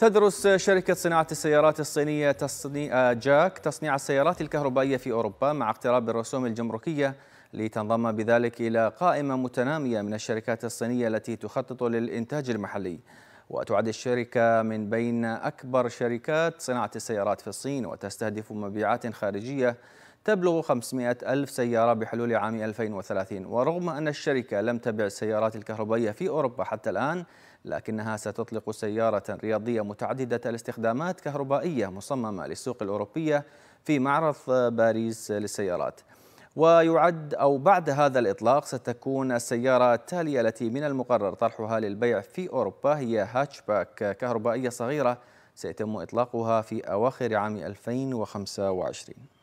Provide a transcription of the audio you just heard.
تدرس شركة صناعة السيارات الصينية تصنيع آه، جاك تصنيع السيارات الكهربائية في أوروبا مع اقتراب الرسوم الجمركية لتنضم بذلك إلى قائمة متنامية من الشركات الصينية التي تخطط للإنتاج المحلي وتعد الشركة من بين أكبر شركات صناعة السيارات في الصين وتستهدف مبيعات خارجية تبلغ 500 ألف سيارة بحلول عام 2030 ورغم أن الشركة لم تبع السيارات الكهربائية في أوروبا حتى الآن لكنها ستطلق سيارة رياضية متعددة الاستخدامات كهربائية مصممة للسوق الأوروبية في معرض باريس للسيارات ويعد أو بعد هذا الإطلاق ستكون السيارة التالية التي من المقرر طرحها للبيع في أوروبا هي هاتشباك كهربائية صغيرة سيتم إطلاقها في أواخر عام 2025